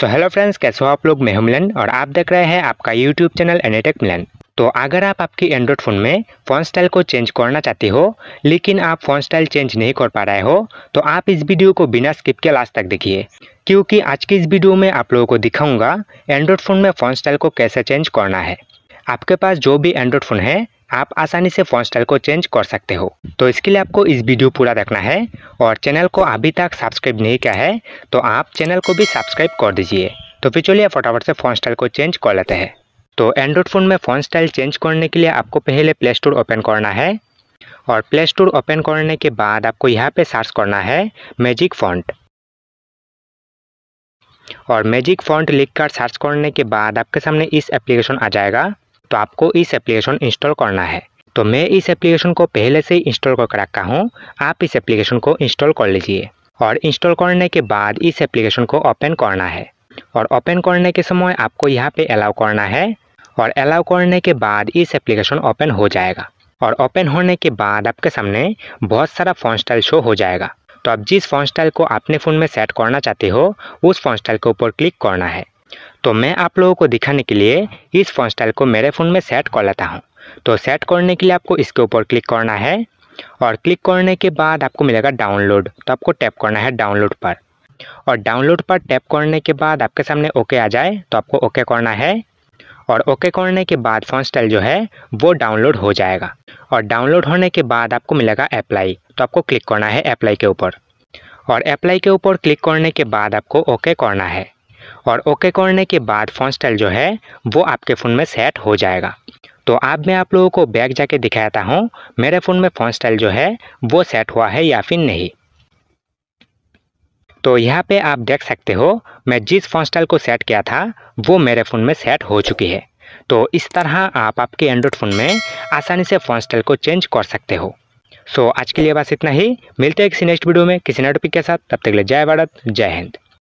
so hello friends कैसे हो आप लोग मैं मिलन और आप देख रहे हैं आपका यूट्यूब चैनल एनेटेक मिलन तो अगर आप आपकी एंड्रॉयड फ़ोन में फ़ोन स्टाइल को चेंज करना चाहते हो लेकिन आप फ़ोन स्टाइल चेंज नहीं कर पा रहे हो तो आप इस वीडियो को बिना स्किप के लास्ट तक देखिए क्योंकि आज की इस वीडियो में आप लोगों को दिखाऊंगा एंड्रॉयड फ़ोन में फ़ोन स्टाइल को कैसे चेंज करना है आपके पास जो भी एंड्रॉयड फ़ोन है आप आसानी से फ़ोन स्टाइल को चेंज कर सकते हो तो इसके लिए आपको इस वीडियो पूरा देखना है और चैनल को अभी तक सब्सक्राइब नहीं किया है तो आप चैनल को भी सब्सक्राइब कर दीजिए तो फिर चलिए फटाफट से फ़ोन स्टाइल को चेंज कर लेते हैं तो एंड्रॉयड फ़ोन में फ़ोन स्टाइल चेंज करने के लिए आपको पहले प्ले स्टोर ओपन करना है और प्ले स्टोर ओपन करने के बाद आपको यहाँ पे सर्च करना है मैजिक फॉन्ट और मैजिक फॉन्ट लिखकर सर्च करने के बाद आपके सामने इस एप्लीकेशन आ जाएगा तो आपको इस एप्लीकेशन इंस्टॉल करना है तो मैं इस एप्लीकेशन को पहले से इंस्टॉल करके रखा हूँ आप इस एप्लीकेशन को इंस्टॉल कर लीजिए और इंस्टॉल करने के बाद इस एप्लीकेशन को ओपन करना है और ओपन करने के समय आपको यहाँ पे अलाउ करना है और अलाउ करने के बाद इस एप्लीकेशन ओपन हो जाएगा और ओपन होने के बाद आपके सामने बहुत सारा फोन स्टाइल शो हो जाएगा तो आप जिस फोन स्टाइल को अपने फ़ोन में सेट करना चाहते हो उस फोन स्टाइल के ऊपर क्लिक करना है तो मैं आप लोगों को दिखाने के लिए इस फ़ोन स्टाइल को मेरे फ़ोन में सेट कर लेता हूँ तो सेट करने के लिए आपको इसके ऊपर क्लिक करना है और क्लिक करने के बाद आपको मिलेगा डाउनलोड तो आपको टैप करना है डाउनलोड पर और डाउनलोड पर टैप करने के बाद आपके सामने ओके आ जाए तो आपको ओके करना है और ओके करने के बाद फ़ोन स्टाइल जो है वो डाउनलोड हो जाएगा और डाउनलोड होने के बाद आपको मिलेगा अप्लाई तो आपको क्लिक करना है अप्लाई के ऊपर और अप्लाई के ऊपर क्लिक करने के बाद आपको ओके करना है और ओके करने के बाद फ़ोन स्टाइल जो है वो आपके फ़ोन में सेट हो जाएगा तो आप मैं आप लोगों को बैग जाके दिखाता हूँ मेरे फ़ोन में फ़ोन स्टाइल जो है वो सेट हुआ है या फिर नहीं तो यहाँ पे आप देख सकते हो मैं जिस फ़ोन स्टाइल को सेट किया था वो मेरे फ़ोन में सेट हो चुकी है तो इस तरह आप आपके एंड्रॉयड फ़ोन में आसानी से फ़ोन स्टाइल को चेंज कर सकते हो सो आज के लिए बस इतना ही मिलते हैं किसी नेक्स्ट वीडियो में किसी नए के साथ तब तक के लिए जय भारत जय हिंद